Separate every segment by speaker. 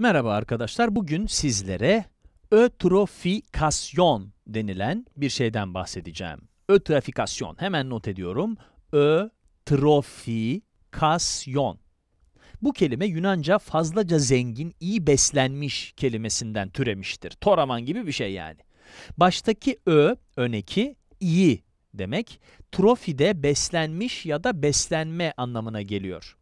Speaker 1: Merhaba arkadaşlar, bugün sizlere ötrofikasyon denilen bir şeyden bahsedeceğim. Ötrofikasyon, hemen not ediyorum. Ötrofikasyon. Bu kelime Yunanca fazlaca zengin, iyi beslenmiş kelimesinden türemiştir. Toraman gibi bir şey yani. Baştaki ö, öneki, iyi demek. Trofi de beslenmiş ya da beslenme anlamına geliyor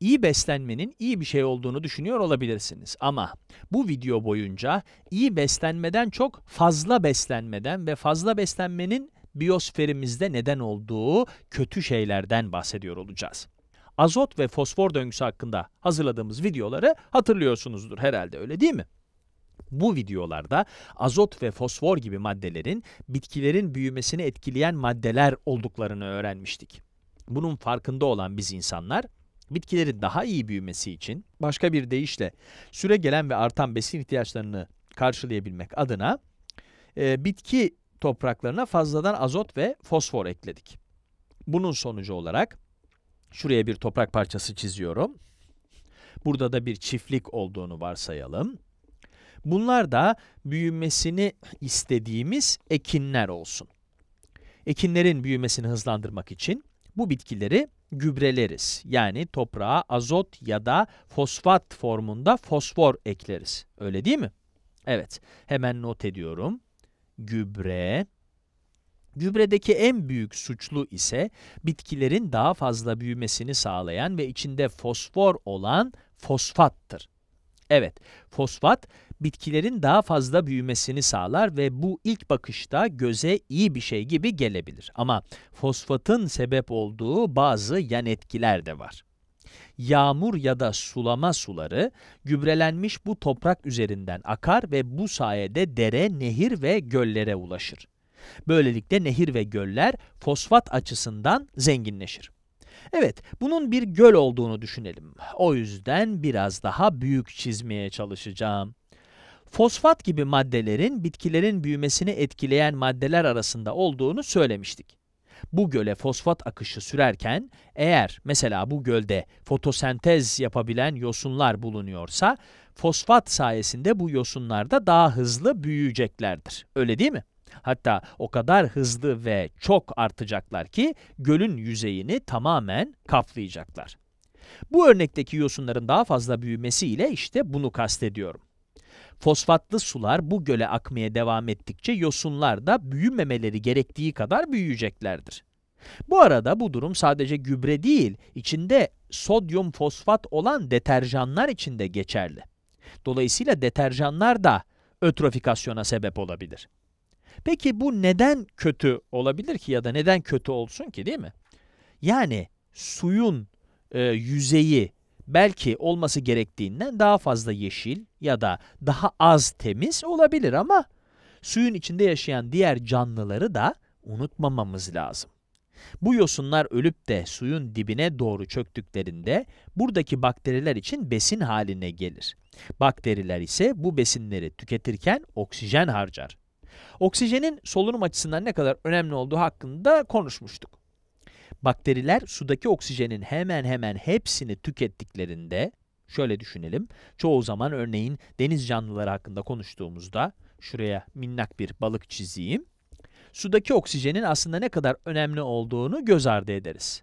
Speaker 1: iyi beslenmenin iyi bir şey olduğunu düşünüyor olabilirsiniz. Ama bu video boyunca iyi beslenmeden çok fazla beslenmeden ve fazla beslenmenin biyosferimizde neden olduğu kötü şeylerden bahsediyor olacağız. Azot ve fosfor döngüsü hakkında hazırladığımız videoları hatırlıyorsunuzdur herhalde öyle değil mi? Bu videolarda azot ve fosfor gibi maddelerin bitkilerin büyümesini etkileyen maddeler olduklarını öğrenmiştik. Bunun farkında olan biz insanlar Bitkilerin daha iyi büyümesi için başka bir deyişle süre gelen ve artan besin ihtiyaçlarını karşılayabilmek adına e, bitki topraklarına fazladan azot ve fosfor ekledik. Bunun sonucu olarak şuraya bir toprak parçası çiziyorum. Burada da bir çiftlik olduğunu varsayalım. Bunlar da büyümesini istediğimiz ekinler olsun. Ekinlerin büyümesini hızlandırmak için bu bitkileri gübreleriz. Yani toprağa azot ya da fosfat formunda fosfor ekleriz. Öyle değil mi? Evet. Hemen not ediyorum. Gübre. Gübredeki en büyük suçlu ise bitkilerin daha fazla büyümesini sağlayan ve içinde fosfor olan fosfattır. Evet, fosfat bitkilerin daha fazla büyümesini sağlar ve bu ilk bakışta göze iyi bir şey gibi gelebilir. Ama fosfatın sebep olduğu bazı yan etkiler de var. Yağmur ya da sulama suları gübrelenmiş bu toprak üzerinden akar ve bu sayede dere, nehir ve göllere ulaşır. Böylelikle nehir ve göller fosfat açısından zenginleşir. Evet, bunun bir göl olduğunu düşünelim. O yüzden biraz daha büyük çizmeye çalışacağım. Fosfat gibi maddelerin bitkilerin büyümesini etkileyen maddeler arasında olduğunu söylemiştik. Bu göle fosfat akışı sürerken eğer mesela bu gölde fotosentez yapabilen yosunlar bulunuyorsa fosfat sayesinde bu yosunlar da daha hızlı büyüyeceklerdir. Öyle değil mi? Hatta o kadar hızlı ve çok artacaklar ki gölün yüzeyini tamamen kaplayacaklar. Bu örnekteki yosunların daha fazla büyümesiyle işte bunu kastediyorum. Fosfatlı sular bu göle akmaya devam ettikçe yosunlar da büyümemeleri gerektiği kadar büyüyeceklerdir. Bu arada bu durum sadece gübre değil, içinde sodyum fosfat olan deterjanlar için de geçerli. Dolayısıyla deterjanlar da ötrofikasyona sebep olabilir. Peki bu neden kötü olabilir ki ya da neden kötü olsun ki değil mi? Yani suyun e, yüzeyi belki olması gerektiğinden daha fazla yeşil ya da daha az temiz olabilir ama suyun içinde yaşayan diğer canlıları da unutmamamız lazım. Bu yosunlar ölüp de suyun dibine doğru çöktüklerinde buradaki bakteriler için besin haline gelir. Bakteriler ise bu besinleri tüketirken oksijen harcar. Oksijenin solunum açısından ne kadar önemli olduğu hakkında konuşmuştuk. Bakteriler sudaki oksijenin hemen hemen hepsini tükettiklerinde, şöyle düşünelim, çoğu zaman örneğin deniz canlıları hakkında konuştuğumuzda, şuraya minnak bir balık çizeyim, sudaki oksijenin aslında ne kadar önemli olduğunu göz ardı ederiz.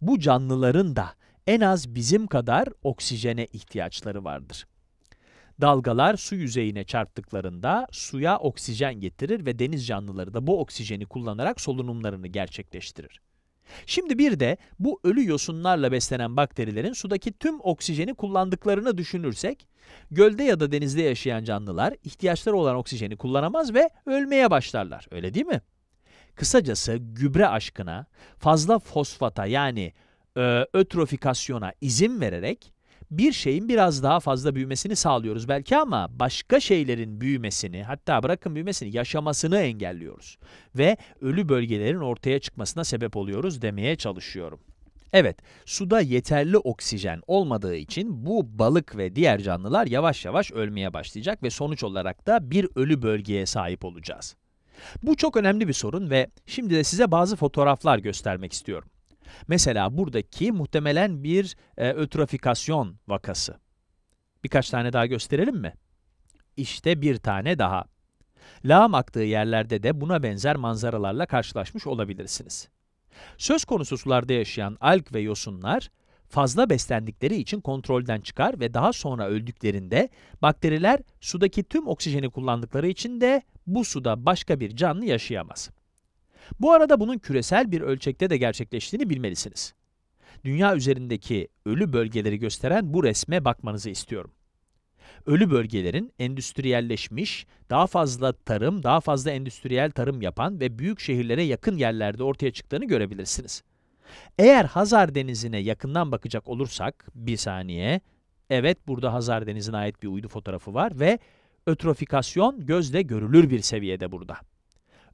Speaker 1: Bu canlıların da en az bizim kadar oksijene ihtiyaçları vardır. Dalgalar su yüzeyine çarptıklarında suya oksijen getirir ve deniz canlıları da bu oksijeni kullanarak solunumlarını gerçekleştirir. Şimdi bir de bu ölü yosunlarla beslenen bakterilerin sudaki tüm oksijeni kullandıklarını düşünürsek, gölde ya da denizde yaşayan canlılar ihtiyaçları olan oksijeni kullanamaz ve ölmeye başlarlar, öyle değil mi? Kısacası gübre aşkına, fazla fosfata yani ö, e, ötrofikasyona izin vererek bir şeyin biraz daha fazla büyümesini sağlıyoruz belki ama başka şeylerin büyümesini hatta bırakın büyümesini yaşamasını engelliyoruz. Ve ölü bölgelerin ortaya çıkmasına sebep oluyoruz demeye çalışıyorum. Evet, suda yeterli oksijen olmadığı için bu balık ve diğer canlılar yavaş yavaş ölmeye başlayacak ve sonuç olarak da bir ölü bölgeye sahip olacağız. Bu çok önemli bir sorun ve şimdi de size bazı fotoğraflar göstermek istiyorum. Mesela buradaki muhtemelen bir e, ötrofikasyon vakası. Birkaç tane daha gösterelim mi? İşte bir tane daha. Lağım aktığı yerlerde de buna benzer manzaralarla karşılaşmış olabilirsiniz. Söz konusu sularda yaşayan alg ve yosunlar, fazla beslendikleri için kontrolden çıkar ve daha sonra öldüklerinde bakteriler sudaki tüm oksijeni kullandıkları için de bu suda başka bir canlı yaşayamaz. Bu arada bunun küresel bir ölçekte de gerçekleştiğini bilmelisiniz. Dünya üzerindeki ölü bölgeleri gösteren bu resme bakmanızı istiyorum. Ölü bölgelerin endüstriyelleşmiş, daha fazla tarım, daha fazla endüstriyel tarım yapan ve büyük şehirlere yakın yerlerde ortaya çıktığını görebilirsiniz. Eğer Hazar Denizi'ne yakından bakacak olursak, bir saniye, evet burada Hazar Denizi'ne ait bir uydu fotoğrafı var ve ötrofikasyon gözle görülür bir seviyede burada.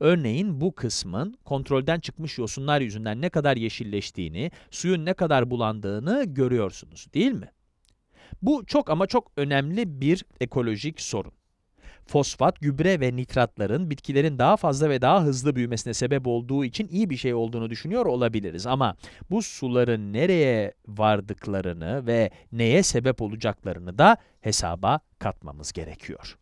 Speaker 1: Örneğin bu kısmın kontrolden çıkmış yosunlar yüzünden ne kadar yeşilleştiğini, suyun ne kadar bulandığını görüyorsunuz değil mi? Bu çok ama çok önemli bir ekolojik sorun. Fosfat, gübre ve nitratların bitkilerin daha fazla ve daha hızlı büyümesine sebep olduğu için iyi bir şey olduğunu düşünüyor olabiliriz. Ama bu suların nereye vardıklarını ve neye sebep olacaklarını da hesaba katmamız gerekiyor.